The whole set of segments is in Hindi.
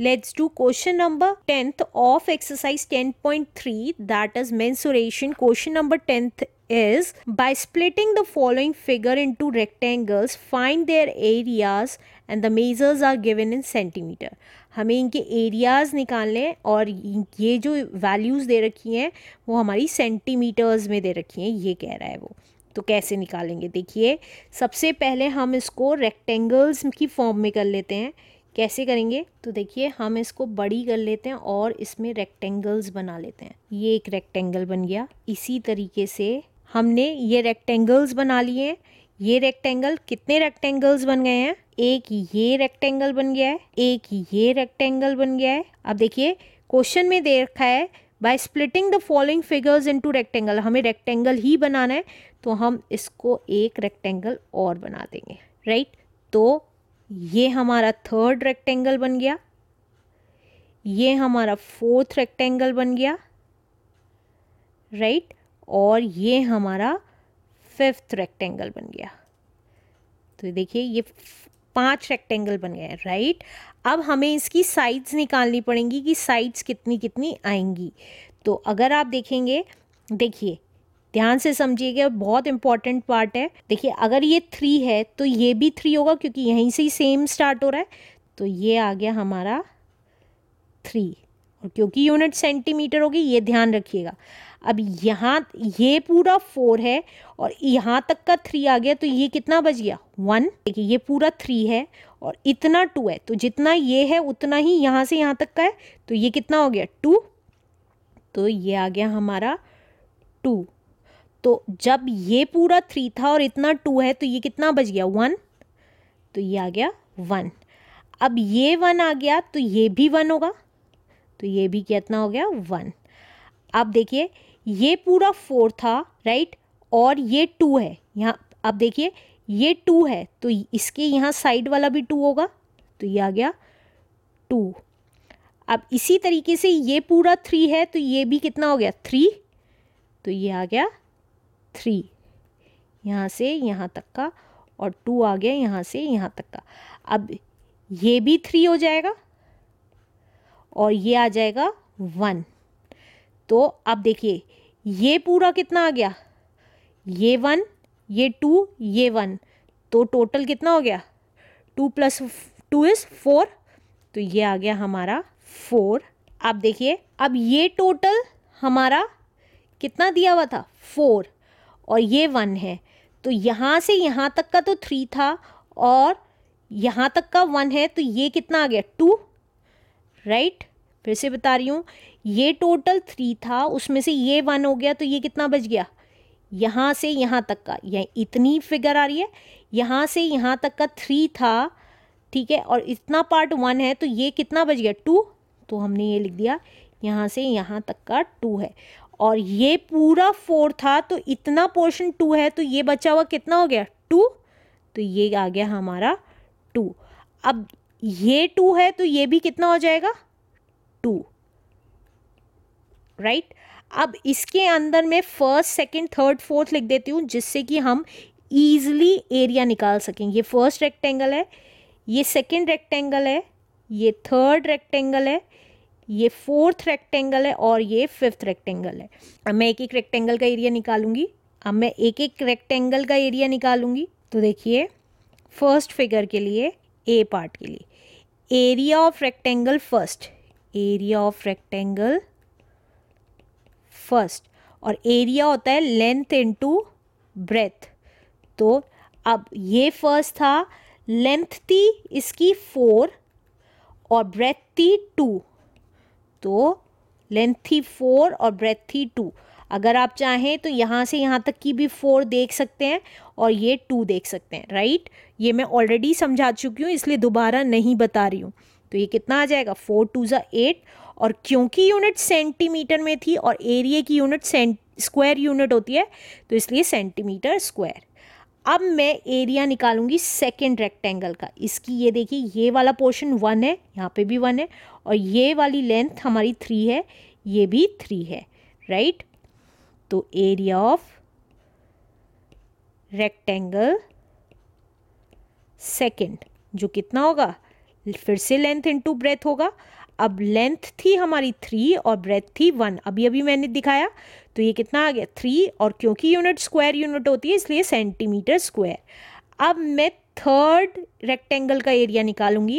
Let's do question number 10th of exercise 10.3 that is mensuration. Question number 10th is by splitting the following figure into rectangles find their areas and the measures are given in centimeter. हमें इनके एरियाज़ निकालने हैं और ये जो वैल्यूज़ दे रखी हैं वो हमारी सेंटीमीटर्स में दे रखी हैं ये कह रहा है वो तो कैसे निकालेंगे देखिए सबसे पहले हम इसको रेक्टेंगल्स की फॉर्म में कर लेते हैं कैसे करेंगे तो देखिए हम इसको बड़ी कर लेते हैं और इसमें रेक्टेंगल्स बना लेते हैं ये एक रेक्टेंगल बन गया इसी तरीके से हमने ये रेक्टेंगल्स बना लिए हैं ये रेक्टेंगल कितने रेक्टेंगल्स बन गए हैं एक ये रेक्टेंगल बन गया है एक ये रेक्टेंगल बन गया है अब देखिए क्वेश्चन में दे रखा है by splitting the following figures into rectangle हमें रेक्टेंगल ही बनाना है तो हम इसको एक रेक्टेंगल और बना देंगे राइट तो ये हमारा थर्ड रेक्टेंगल बन गया ये हमारा फोर्थ रेक्टेंगल बन गया राइट और ये हमारा फिफ्थ रेक्टेंगल बन गया तो देखिए ये पांच रेक्टेंगल बन गए राइट अब हमें इसकी साइड्स निकालनी पड़ेंगी कि साइड्स कितनी कितनी आएंगी तो अगर आप देखेंगे देखिए ध्यान से समझिएगा बहुत इंपॉर्टेंट पार्ट है देखिए अगर ये थ्री है तो ये भी थ्री होगा क्योंकि यहीं से ही सेम स्टार्ट हो रहा है तो ये आ गया हमारा थ्री और क्योंकि यूनिट सेंटीमीटर होगी ये ध्यान रखिएगा अब यहाँ ये पूरा फोर है और यहाँ तक का थ्री आ गया तो ये कितना बच गया वन देखिए ये पूरा थ्री है और इतना टू है तो जितना ये है उतना ही यहाँ से यहाँ तक का है तो ये कितना हो गया टू तो ये आ गया हमारा टू तो जब ये पूरा थ्री था और इतना टू है तो ये कितना बच गया वन तो ये आ गया वन अब ये वन आ गया तो ये भी वन होगा तो ये भी कितना हो गया वन अब देखिए ये पूरा फोर था राइट और ये टू है यहाँ अब देखिए ये टू है तो इसके यहाँ साइड वाला भी टू होगा तो ये आ गया टू अब इसी तरीके से ये पूरा थ्री है तो ये भी कितना हो गया थ्री तो ये आ गया थ्री यहाँ से यहाँ तक का और टू आ गया यहाँ से यहाँ तक का अब ये भी थ्री हो जाएगा और ये आ जाएगा वन तो अब देखिए ये पूरा कितना आ गया ये वन ये टू ये वन तो टोटल कितना हो गया two plus two is four तो ये आ गया हमारा फोर आप देखिए अब ये टोटल हमारा कितना दिया हुआ था फोर और ये वन है तो यहाँ से यहाँ तक का तो थ्री था और यहाँ तक का वन है तो ये कितना आ गया टू राइट फिर से बता रही हूँ ये टोटल थ्री था उसमें से ये वन हो गया तो ये कितना बच गया यहाँ से यहाँ तक का यह इतनी फिगर आ रही है यहाँ से यहाँ तक का थ्री था ठीक है और इतना पार्ट वन है तो ये कितना बच गया टू तो हमने ये लिख दिया यहाँ से यहाँ तक का टू है और ये पूरा फोर था तो इतना पोर्शन टू है तो ये बचा हुआ कितना हो गया टू तो ये आ गया हमारा टू अब ये टू है तो ये भी कितना हो जाएगा टू राइट right? अब इसके अंदर मैं फर्स्ट सेकंड थर्ड फोर्थ लिख देती हूँ जिससे कि हम ईजिली एरिया निकाल सकें ये फर्स्ट रेक्टेंगल है ये सेकंड रेक्टेंगल है ये थर्ड रेक्टेंगल है ये फोर्थ रेक्टेंगल है और ये फिफ्थ रेक्टेंगल है अब मैं एक एक रेक्टेंगल का एरिया निकालूंगी अब मैं एक एक रेक्टेंगल का एरिया निकालूंगी तो देखिए फर्स्ट फिगर के लिए ए पार्ट के लिए area of rectangle first area of rectangle first और एरिया होता है लेंथ इनटू ब्रेथ तो अब ये फर्स्ट था लेंथ थी इसकी फोर और ब्रेथ थी टू तो लेंथ थी फोर और ब्रेथ थी टू अगर आप चाहें तो यहाँ से यहाँ तक की भी फोर देख सकते हैं और ये टू देख सकते हैं राइट ये मैं ऑलरेडी समझा चुकी हूँ इसलिए दोबारा नहीं बता रही हूँ तो ये कितना आ जाएगा फोर टू ज़ा एट और क्योंकि यूनिट सेंटीमीटर में थी और एरिए की यूनिट सेंट स्क्वायर यूनिट होती है तो इसलिए सेंटीमीटर स्क्वायर अब मैं एरिया निकालूंगी सेकेंड रेक्टेंगल का इसकी ये देखिए ये वाला पोर्शन वन है यहाँ पे भी वन है और ये वाली लेंथ हमारी थ्री है ये भी थ्री है राइट तो एरिया ऑफ रेक्टेंगल सेकेंड जो कितना होगा फिर से लेंथ इनटू ब्रेथ होगा अब लेंथ थी हमारी थ्री और ब्रेथ थी वन अभी अभी मैंने दिखाया तो ये कितना आ गया थ्री और क्योंकि यूनिट स्क्वायर यूनिट होती है इसलिए सेंटीमीटर स्क्वायर अब मैं थर्ड रेक्टेंगल का एरिया निकालूंगी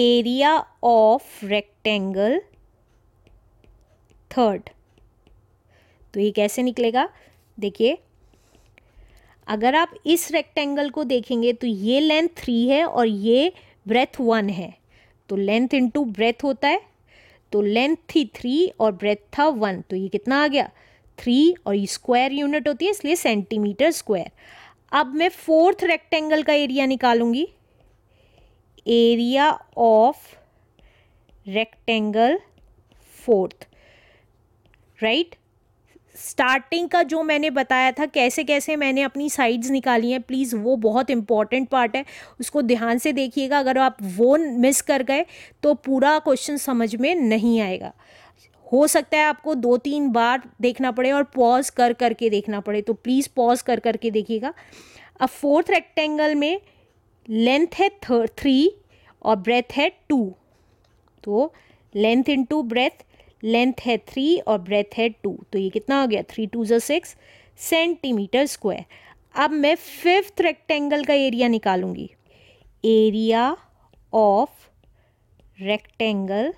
एरिया ऑफ रेक्टेंगल थर्ड तो ये कैसे निकलेगा देखिए अगर आप इस रेक्टेंगल को देखेंगे तो ये लेंथ थ्री है और ये ब्रेथ वन है तो लेंथ इंटू ब्रेथ होता है तो लेंथ थी थ्री और ब्रेथ था वन तो ये कितना आ गया थ्री और ये स्क्वायर यूनिट होती है इसलिए सेंटीमीटर स्क्वायर अब मैं फोर्थ रेक्टेंगल का एरिया निकालूंगी area of rectangle fourth right starting का जो मैंने बताया था कैसे कैसे मैंने अपनी साइड्स निकाली हैं प्लीज़ वो बहुत इंपॉर्टेंट पार्ट है उसको ध्यान से देखिएगा अगर आप वो मिस कर गए तो पूरा क्वेश्चन समझ में नहीं आएगा हो सकता है आपको दो तीन बार देखना पड़े और पॉज कर करके देखना पड़े तो प्लीज़ पॉज कर करके देखिएगा अब फोर्थ रेक्टेंगल में लेंथ है थ्री और ब्रेथ है टू तो लेंथ इंटू ब्रेथ लेंथ है थ्री और ब्रेथ है टू तो ये कितना हो गया थ्री टू ज़ो सिक्स सेंटीमीटर स्क्वायर अब मैं फिफ्थ रेक्टेंगल का एरिया निकालूंगी एरिया ऑफ रेक्टेंगल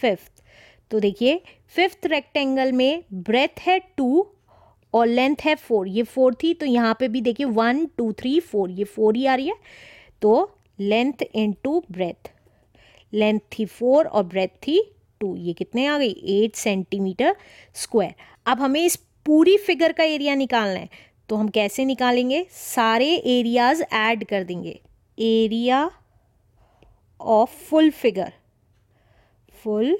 फिफ्थ तो देखिए फिफ्थ रेक्टेंगल में ब्रेथ है टू और लेंथ है फोर ये फोर थी तो यहाँ पे भी देखिए वन टू थ्री फोर ये फोर ही आ रही है तो length into breadth length थी फोर और ब्रेथ थी टू ये कितने आ गई एट सेंटीमीटर स्क्वायर अब हमें इस पूरी फिगर का एरिया निकालना है तो हम कैसे निकालेंगे सारे एरियाज ऐड कर देंगे area of full figure full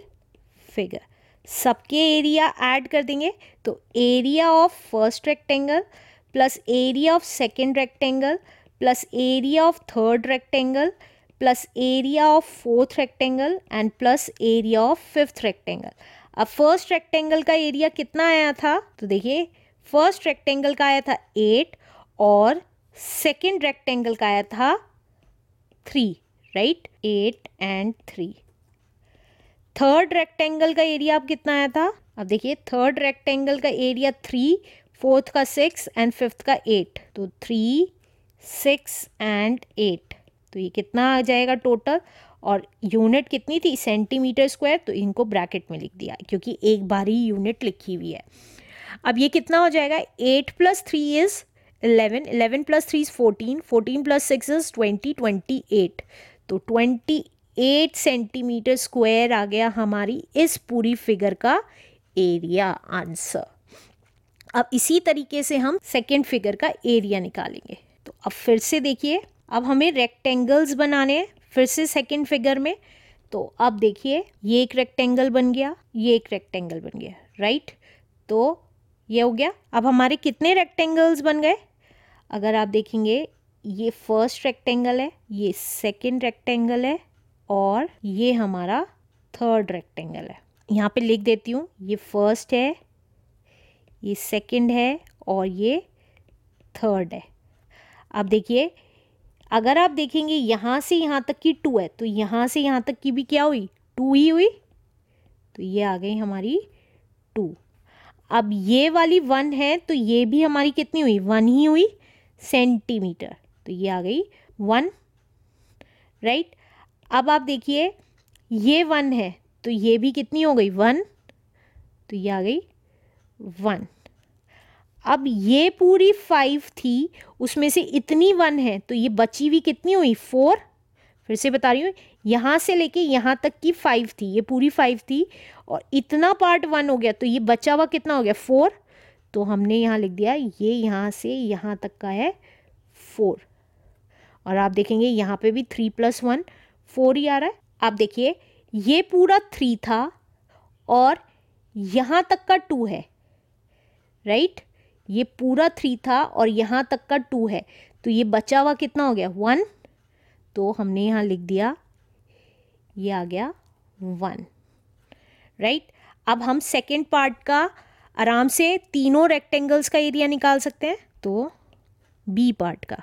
figure सबके एरिया ऐड कर देंगे तो area of first rectangle plus area of second rectangle plus area of third rectangle plus area of fourth rectangle and plus area of fifth rectangle अब फर्स्ट रेक्टेंगल का एरिया कितना आया था तो देखिए फर्स्ट रेक्टेंगल का आया था एट और सेकेंड रेक्टेंगल का आया था three right eight and three third rectangle का एरिया अब कितना आया था अब देखिए थर्ड रेक्टेंगल का एरिया थ्री फोर्थ का सिक्स एंड फिफ्थ का एट तो थ्री सिक्स एंड एट तो ये कितना आ जाएगा टोटल और यूनिट कितनी थी सेंटीमीटर स्क्वायर तो इनको ब्रैकेट में लिख दिया क्योंकि एक बार ही यूनिट लिखी हुई है अब ये कितना हो जाएगा eight plus three is eleven eleven plus three is fourteen fourteen plus six is twenty twenty eight तो ट्वेंटी एट सेंटीमीटर स्क्वायर आ गया हमारी इस पूरी फिगर का एरिया आंसर अब इसी तरीके से हम सेकेंड फिगर का एरिया निकालेंगे तो अब फिर से देखिए अब हमें रेक्टेंगल्स बनाने हैं फिर से सेकेंड फिगर में तो अब देखिए ये एक रेक्टेंगल बन गया ये एक रेक्टेंगल बन गया राइट तो ये हो गया अब हमारे कितने रेक्टेंगल्स बन गए अगर आप देखेंगे ये फर्स्ट रेक्टेंगल है ये सेकेंड रेक्टेंगल है और ये हमारा थर्ड रेक्टेंगल है यहाँ पे लिख देती हूँ ये फर्स्ट है ये सेकेंड है और ये थर्ड है अब देखिए अगर आप देखेंगे यहाँ से यहाँ तक की टू है तो यहाँ से यहाँ तक की भी क्या हुई टू ही हुई तो ये आ गई हमारी टू अब ये वाली वन है तो ये भी हमारी कितनी हुई वन ही हुई सेंटीमीटर तो ये आ गई वन राइट अब आप देखिए ये वन है तो ये भी कितनी हो गई वन तो ये आ गई वन अब ये पूरी फाइव थी उसमें से इतनी वन है तो ये बची हुई कितनी हुई फोर फिर से बता रही हूँ यहाँ से लेके यहाँ तक की फाइव थी ये पूरी फाइव थी और इतना पार्ट वन हो गया तो ये बचा हुआ कितना हो गया फोर तो हमने यहाँ लिख दिया ये यहाँ से यहाँ तक का है फोर और आप देखेंगे यहाँ पे भी थ्री प्लस वन फोर ही आ रहा है आप देखिए ये पूरा थ्री था और यहाँ तक का टू है राइट ये पूरा थ्री था और यहाँ तक का टू है तो ये बचा हुआ कितना हो गया वन तो हमने यहाँ लिख दिया ये आ गया वन राइट right? अब हम सेकेंड पार्ट का आराम से तीनों रेक्टेंगल्स का एरिया निकाल सकते हैं तो बी पार्ट का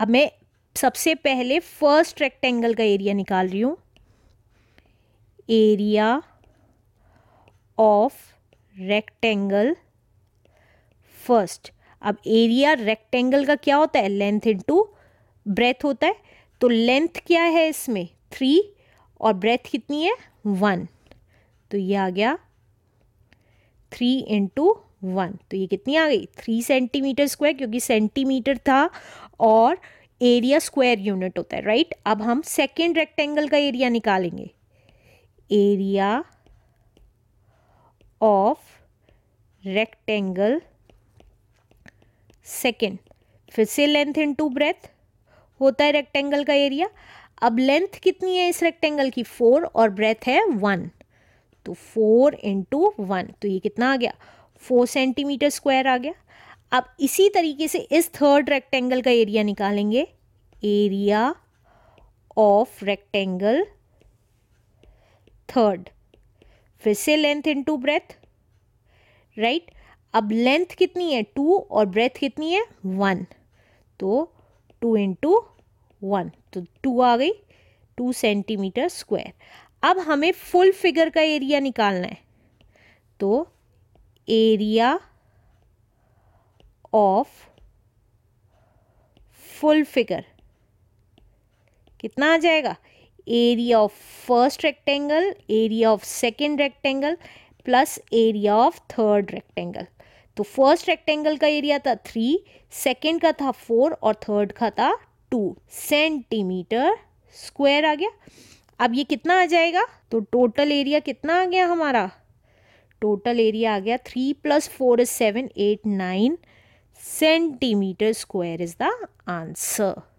अब मैं सबसे पहले फर्स्ट रेक्टेंगल का एरिया निकाल रही हूँ एरिया ऑफ रेक्टेंगल फर्स्ट अब एरिया रेक्टेंगल का क्या होता है लेंथ इन टू ब्रेथ होता है तो लेंथ क्या है इसमें थ्री और ब्रेथ कितनी है वन तो ये आ गया थ्री इंटू वन तो ये कितनी आ गई थ्री सेंटीमीटर स्क्वायर क्योंकि सेंटीमीटर था और एरिया स्क्वायर यूनिट होता है राइट अब हम सेकेंड रेक्टेंगल का एरिया निकालेंगे एरिया ऑफ रेक्टेंगल सेकेंड फिर से लेंथ इन टू ब्रेथ होता है रेक्टेंगल का एरिया अब लेंथ कितनी है इस रेक्टेंगल की फोर और ब्रेथ है वन तो फोर इंटू वन तो ये कितना आ गया फोर सेंटीमीटर स्क्वायर आ गया अब इसी तरीके से इस थर्ड रेक्टेंगल का एरिया निकालेंगे एरिया ऑफ रेक्टेंगल थर्ड फिर से लेंथ इंटू ब्रेथ राइट अब लेंथ कितनी है टू और ब्रेथ कितनी है वन तो टू इंटू वन तो टू आ गई टू सेंटीमीटर स्क्वायर अब हमें फुल फिगर का एरिया निकालना है तो एरिया ऑफ फुल फिगर कितना आ जाएगा area of first rectangle area of second rectangle plus area of third rectangle तो फर्स्ट रेक्टेंगल का एरिया था थ्री सेकेंड का था फोर और थर्ड का था टू सेंटीमीटर स्क्वायर आ गया अब ये कितना आ जाएगा तो टोटल एरिया कितना आ गया हमारा टोटल एरिया आ गया three plus four is seven eight nine centimetre square is the answer